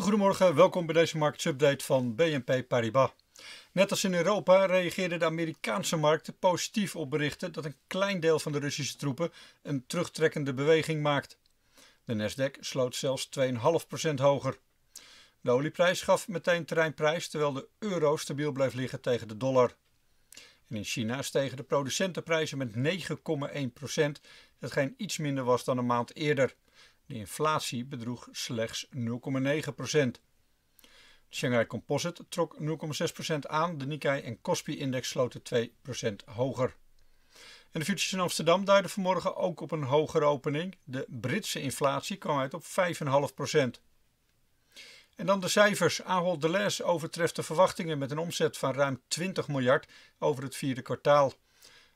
goedemorgen, welkom bij deze marktsupdate van BNP Paribas. Net als in Europa reageerde de Amerikaanse markt positief op berichten dat een klein deel van de Russische troepen een terugtrekkende beweging maakt. De Nasdaq sloot zelfs 2,5% hoger. De olieprijs gaf meteen terreinprijs terwijl de euro stabiel bleef liggen tegen de dollar. En in China stegen de producentenprijzen met 9,1%, hetgeen iets minder was dan een maand eerder. De inflatie bedroeg slechts 0,9%. De Shanghai Composite trok 0,6% aan, de Nikkei en Kospi-index sloten 2% hoger. En de futures in Amsterdam duiden vanmorgen ook op een hogere opening. De Britse inflatie kwam uit op 5,5%. En dan de cijfers. Ahold Delhaize overtreft de verwachtingen met een omzet van ruim 20 miljard over het vierde kwartaal.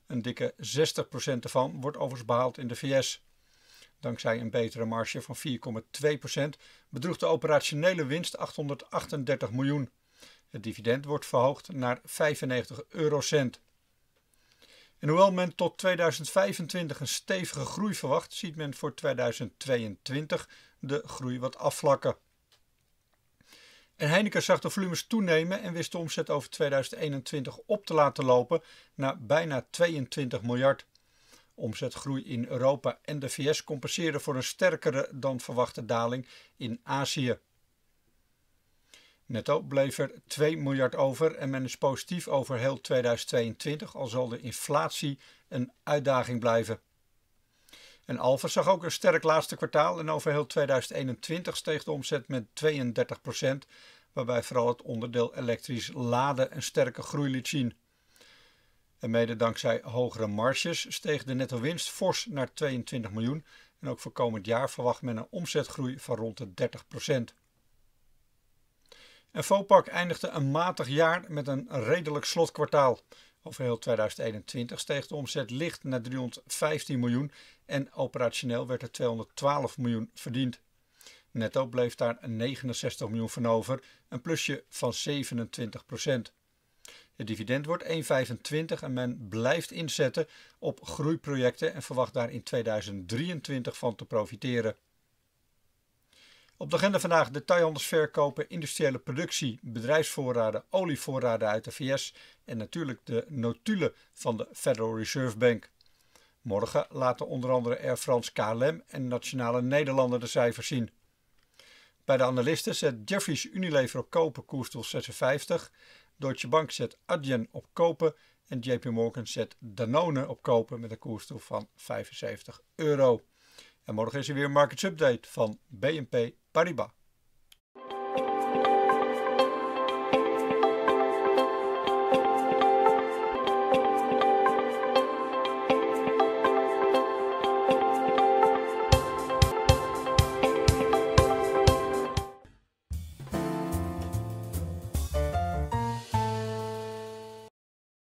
Een dikke 60% ervan wordt overigens behaald in de VS. Dankzij een betere marge van 4,2% bedroeg de operationele winst 838 miljoen. Het dividend wordt verhoogd naar 95 eurocent. En hoewel men tot 2025 een stevige groei verwacht, ziet men voor 2022 de groei wat afvlakken. En Heineken zag de volumes toenemen en wist de omzet over 2021 op te laten lopen naar bijna 22 miljard. Omzetgroei in Europa en de VS compenseerde voor een sterkere dan verwachte daling in Azië. Netto bleef er 2 miljard over en men is positief over heel 2022, al zal de inflatie een uitdaging blijven. En Alfa zag ook een sterk laatste kwartaal en over heel 2021 steeg de omzet met 32%, waarbij vooral het onderdeel elektrisch laden een sterke groei liet zien. En mede dankzij hogere marges steeg de netto winst fors naar 22 miljoen en ook voor komend jaar verwacht men een omzetgroei van rond de 30 En Fopak eindigde een matig jaar met een redelijk slotkwartaal. Over heel 2021 steeg de omzet licht naar 315 miljoen en operationeel werd er 212 miljoen verdiend. Netto bleef daar 69 miljoen van over, een plusje van 27 procent. Het dividend wordt 1,25 en men blijft inzetten op groeiprojecten en verwacht daar in 2023 van te profiteren. Op de agenda vandaag de verkopen, industriële productie, bedrijfsvoorraden, olievoorraden uit de VS en natuurlijk de notulen van de Federal Reserve Bank. Morgen laten onder andere Air France KLM en Nationale Nederlander de cijfers zien. Bij de analisten zet Jeffries Unilever op kopen koers tot 56. Deutsche Bank zet Adyen op kopen en JP Morgan zet Danone op kopen met een koersstoel van 75 euro. En morgen is er weer een markets update van BNP Paribas.